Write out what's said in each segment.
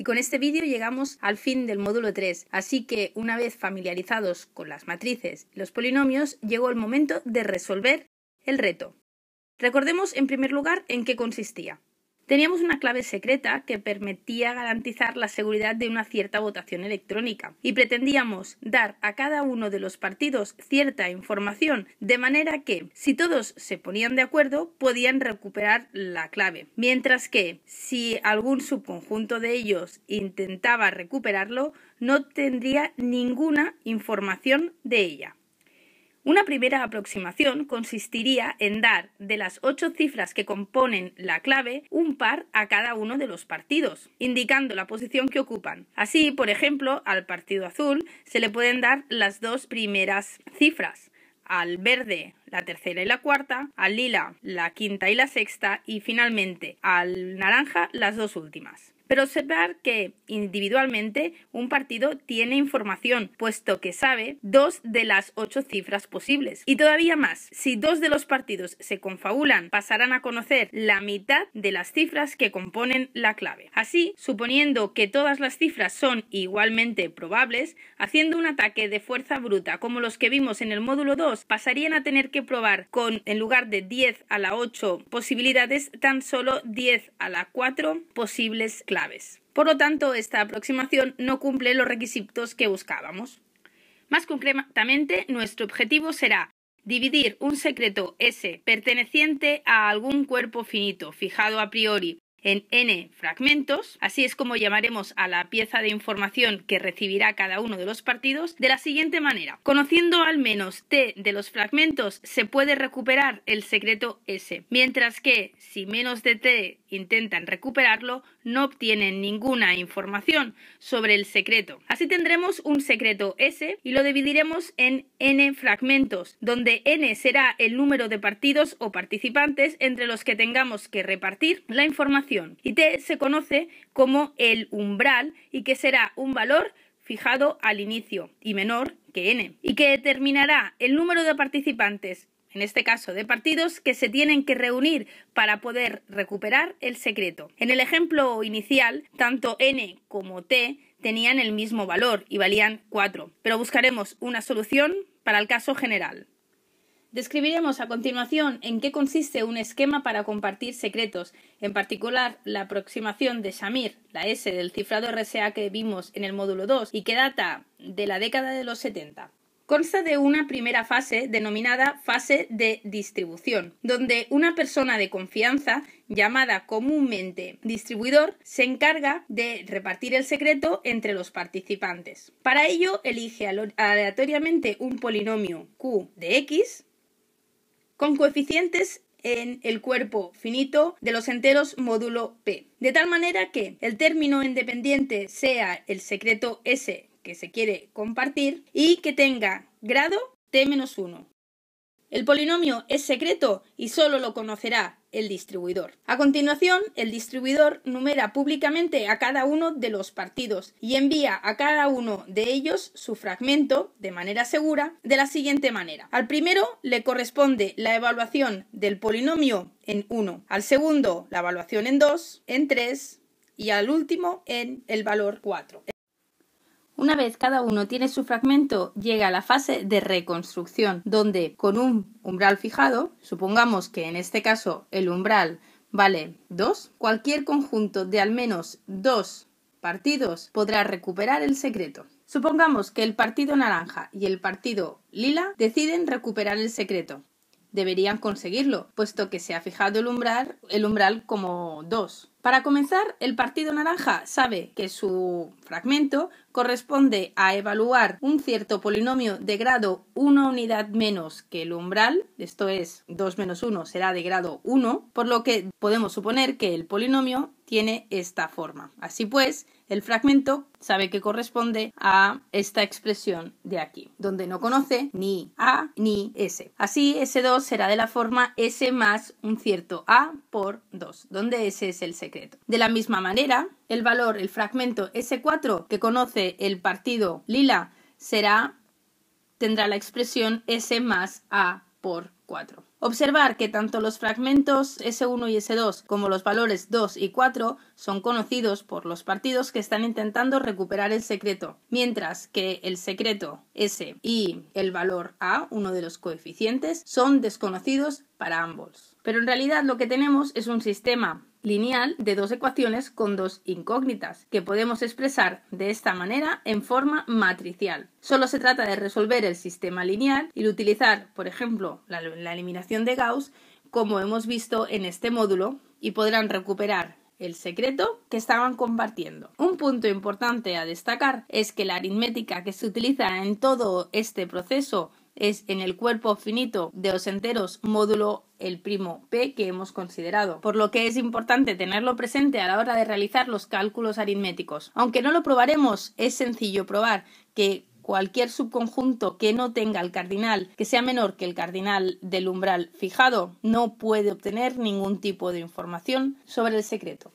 Y con este vídeo llegamos al fin del módulo 3, así que una vez familiarizados con las matrices y los polinomios, llegó el momento de resolver el reto. Recordemos en primer lugar en qué consistía teníamos una clave secreta que permitía garantizar la seguridad de una cierta votación electrónica y pretendíamos dar a cada uno de los partidos cierta información de manera que si todos se ponían de acuerdo podían recuperar la clave mientras que si algún subconjunto de ellos intentaba recuperarlo no tendría ninguna información de ella. Una primera aproximación consistiría en dar de las ocho cifras que componen la clave un par a cada uno de los partidos, indicando la posición que ocupan. Así, por ejemplo, al partido azul se le pueden dar las dos primeras cifras, al verde la tercera y la cuarta, al lila la quinta y la sexta y finalmente al naranja las dos últimas. Pero observar que individualmente un partido tiene información, puesto que sabe dos de las ocho cifras posibles. Y todavía más, si dos de los partidos se confabulan, pasarán a conocer la mitad de las cifras que componen la clave. Así, suponiendo que todas las cifras son igualmente probables, haciendo un ataque de fuerza bruta como los que vimos en el módulo 2, pasarían a tener que probar con, en lugar de 10 a la 8 posibilidades, tan solo 10 a la 4 posibles claves. Por lo tanto, esta aproximación no cumple los requisitos que buscábamos. Más concretamente, nuestro objetivo será dividir un secreto S perteneciente a algún cuerpo finito, fijado a priori, en n fragmentos. Así es como llamaremos a la pieza de información que recibirá cada uno de los partidos de la siguiente manera. Conociendo al menos t de los fragmentos se puede recuperar el secreto s, mientras que si menos de t intentan recuperarlo no obtienen ninguna información sobre el secreto. Así tendremos un secreto s y lo dividiremos en n fragmentos, donde n será el número de partidos o participantes entre los que tengamos que repartir la información y T se conoce como el umbral y que será un valor fijado al inicio y menor que n y que determinará el número de participantes en este caso de partidos que se tienen que reunir para poder recuperar el secreto. En el ejemplo inicial, tanto n como t tenían el mismo valor y valían 4, pero buscaremos una solución para el caso general. Describiremos a continuación en qué consiste un esquema para compartir secretos, en particular la aproximación de Shamir, la S del cifrado RSA que vimos en el módulo 2 y que data de la década de los 70. Consta de una primera fase denominada fase de distribución, donde una persona de confianza, llamada comúnmente distribuidor, se encarga de repartir el secreto entre los participantes. Para ello, elige aleatoriamente un polinomio Q de X con coeficientes en el cuerpo finito de los enteros módulo P. De tal manera que el término independiente sea el secreto S que se quiere compartir y que tenga grado T-1. El polinomio es secreto y solo lo conocerá el distribuidor. A continuación, el distribuidor numera públicamente a cada uno de los partidos y envía a cada uno de ellos su fragmento, de manera segura, de la siguiente manera. Al primero le corresponde la evaluación del polinomio en 1, al segundo la evaluación en 2, en 3 y al último en el valor 4. Una vez cada uno tiene su fragmento, llega a la fase de reconstrucción, donde con un umbral fijado, supongamos que en este caso el umbral vale 2, cualquier conjunto de al menos dos partidos podrá recuperar el secreto. Supongamos que el partido naranja y el partido lila deciden recuperar el secreto. Deberían conseguirlo, puesto que se ha fijado el umbral, el umbral como 2. Para comenzar, el Partido Naranja sabe que su fragmento corresponde a evaluar un cierto polinomio de grado 1 unidad menos que el umbral, esto es 2 menos 1 será de grado 1, por lo que podemos suponer que el polinomio tiene esta forma. Así pues, el fragmento sabe que corresponde a esta expresión de aquí, donde no conoce ni A ni S. Así, S2 será de la forma S más un cierto A por 2, donde S es el secreto. De la misma manera, el valor, el fragmento S4 que conoce el partido lila será, tendrá la expresión S más A por 4. Observar que tanto los fragmentos S1 y S2 como los valores 2 y 4 son conocidos por los partidos que están intentando recuperar el secreto, mientras que el secreto S y el valor A, uno de los coeficientes, son desconocidos para ambos. Pero en realidad lo que tenemos es un sistema lineal de dos ecuaciones con dos incógnitas, que podemos expresar de esta manera en forma matricial. Solo se trata de resolver el sistema lineal y utilizar, por ejemplo, la, la eliminación de Gauss, como hemos visto en este módulo, y podrán recuperar el secreto que estaban compartiendo. Un punto importante a destacar es que la aritmética que se utiliza en todo este proceso es en el cuerpo finito de los enteros módulo el primo p que hemos considerado, por lo que es importante tenerlo presente a la hora de realizar los cálculos aritméticos. Aunque no lo probaremos, es sencillo probar que cualquier subconjunto que no tenga el cardinal que sea menor que el cardinal del umbral fijado no puede obtener ningún tipo de información sobre el secreto.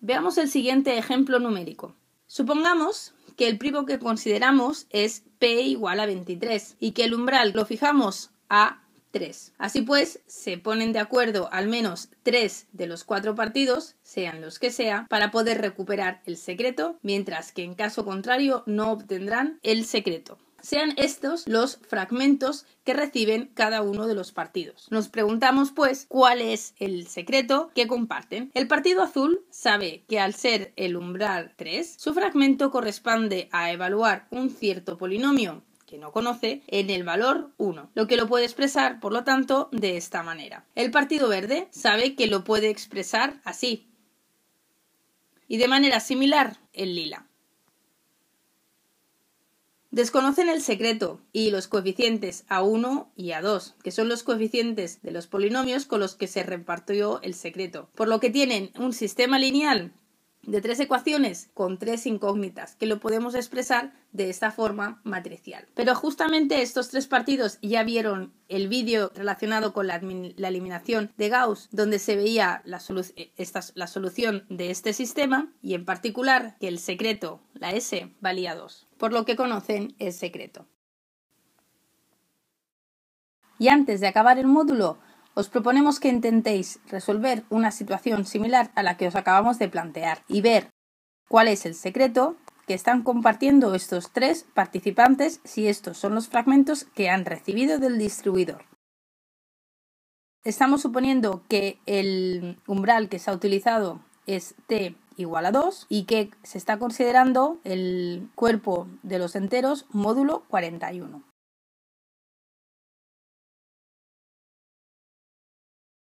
Veamos el siguiente ejemplo numérico. Supongamos que el primo que consideramos es P igual a 23 y que el umbral lo fijamos a 3. Así pues, se ponen de acuerdo al menos 3 de los 4 partidos, sean los que sea, para poder recuperar el secreto, mientras que en caso contrario no obtendrán el secreto sean estos los fragmentos que reciben cada uno de los partidos. Nos preguntamos, pues, cuál es el secreto que comparten. El Partido Azul sabe que al ser el umbral 3, su fragmento corresponde a evaluar un cierto polinomio que no conoce en el valor 1, lo que lo puede expresar, por lo tanto, de esta manera. El Partido Verde sabe que lo puede expresar así y de manera similar el lila. Desconocen el secreto y los coeficientes A1 y A2, que son los coeficientes de los polinomios con los que se repartió el secreto, por lo que tienen un sistema lineal de tres ecuaciones con tres incógnitas, que lo podemos expresar de esta forma matricial. Pero justamente estos tres partidos ya vieron el vídeo relacionado con la, eliminación de Gauss, donde se veía la, eh, la solución de este sistema y en particular que el secreto, la S, valía 2, por lo que conocen el secreto. Y antes de acabar el módulo, os proponemos que intentéis resolver una situación similar a la que os acabamos de plantear y ver cuál es el secreto que están compartiendo estos tres participantes si estos son los fragmentos que han recibido del distribuidor. Estamos suponiendo que el umbral que se ha utilizado es t igual a 2 y que se está considerando el cuerpo de los enteros módulo 41.